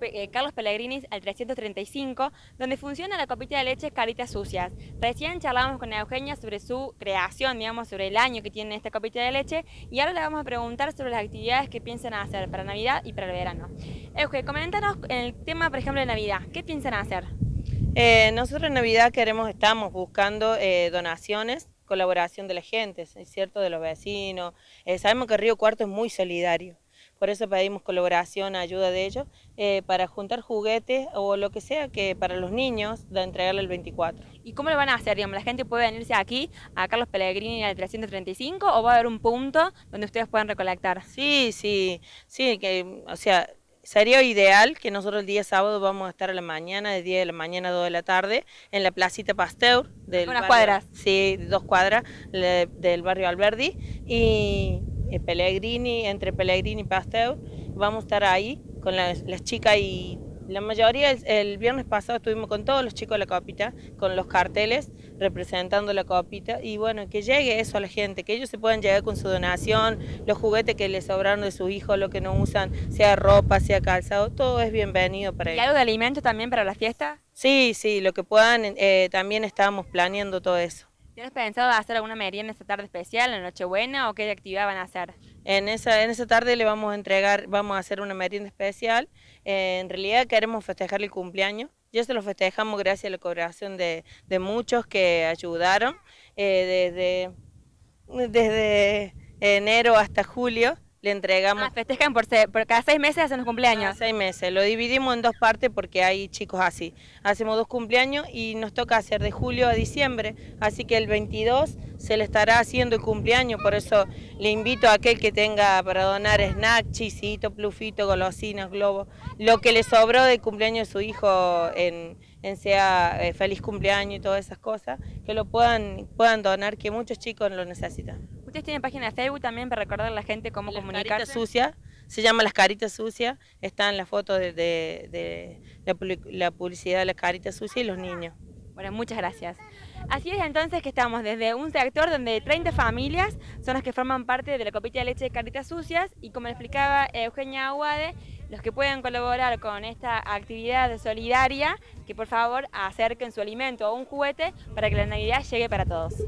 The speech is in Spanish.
Eh, Carlos Pellegrini al 335, donde funciona la copita de leche Caritas Sucias. Recién charlamos con Eugenia sobre su creación, digamos, sobre el año que tiene esta copita de leche y ahora le vamos a preguntar sobre las actividades que piensan hacer para Navidad y para el verano. Euge, coméntanos el tema, por ejemplo, de Navidad. ¿Qué piensan hacer? Eh, nosotros en Navidad queremos, estamos buscando eh, donaciones colaboración de la gente, es cierto, de los vecinos. sabemos que Río Cuarto es muy solidario por eso pedimos colaboración, ayuda de ellos, eh, para juntar juguetes o lo que sea que para los niños, de entregarle el 24. ¿Y cómo lo van a hacer? ¿La gente puede venirse aquí, a Carlos Pellegrini, al 335, o va a haber un punto donde ustedes puedan recolectar? Sí, sí, sí, que, o sea, sería ideal que nosotros el día sábado vamos a estar a la mañana, de 10 de la mañana a 2 de la tarde, en la placita Pasteur. de Unas cuadras. Sí, dos cuadras del barrio Alberdi. Y eh, Pellegrini, entre Pellegrini y Pasteur. Vamos a estar ahí con las, chicas y la mayoría, el, viernes pasado estuvimos con todos los chicos de la copita, con los carteles representando la copita y bueno, que llegue eso a la gente, que ellos se puedan llegar con su donación, los juguetes que les sobraron de sus hijos, lo que no usan, sea ropa, sea calzado, todo es bienvenido para ellos. ¿Y algo de alimento también para la fiesta? Sí, sí, lo que puedan, eh, también estábamos planeando todo eso. ¿Tienes pensado hacer alguna merienda esta tarde especial, en Nochebuena, o qué actividad van a hacer? En esa, en esa tarde le vamos a entregar, vamos a hacer una merienda especial. Eh, en realidad queremos festejar el cumpleaños. Ya se lo festejamos gracias a la colaboración de, muchos que ayudaron eh, desde, desde enero hasta julio le entregamos. Ah, festejan por, por, cada seis meses hacen los cumpleaños. seis meses. Lo dividimos en dos partes porque hay chicos así. Hacemos dos cumpleaños y nos toca hacer de julio a diciembre. Así que el 22 se le estará haciendo el cumpleaños. Por eso le invito a aquel que tenga para donar snack, chisito, plufito, golosinas, globos. Lo que le sobró del cumpleaños de su hijo en, sea eh, feliz cumpleaños y todas esas cosas, que lo puedan, puedan donar, que muchos chicos lo necesitan ustedes tienen página de Facebook también para recordar a la gente cómo las Caritas sucia, se llama Las Caritas Sucias, están las fotos de, la, publicidad de Las Caritas Sucias y los niños. Bueno, muchas gracias. Así es entonces que estamos desde un sector donde 30 familias son las que forman parte de la copita de leche de Caritas Sucias y como le explicaba eh, Eugenia Aguade, los que pueden colaborar con esta actividad solidaria, que por favor acerquen su alimento o un juguete para que la Navidad llegue para todos.